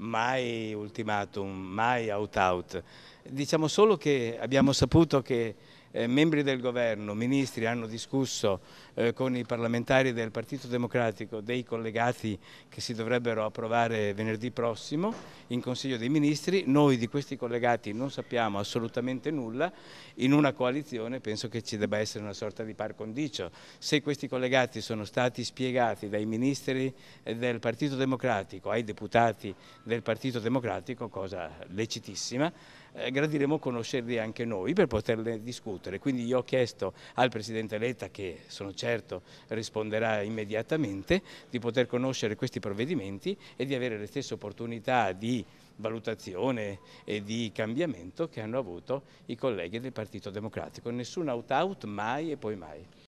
mai ultimatum, mai out-out. Diciamo solo che abbiamo saputo che eh, membri del governo, ministri hanno discusso eh, con i parlamentari del Partito Democratico dei collegati che si dovrebbero approvare venerdì prossimo in Consiglio dei Ministri, noi di questi collegati non sappiamo assolutamente nulla, in una coalizione penso che ci debba essere una sorta di par condicio, se questi collegati sono stati spiegati dai ministri eh, del Partito Democratico ai deputati del Partito Democratico, cosa lecitissima, eh, gradiremo conoscerli anche noi per poterne discutere discutere. Quindi io ho chiesto al Presidente Letta, che sono certo risponderà immediatamente, di poter conoscere questi provvedimenti e di avere le stesse opportunità di valutazione e di cambiamento che hanno avuto i colleghi del Partito Democratico. Nessun out-out mai e poi mai.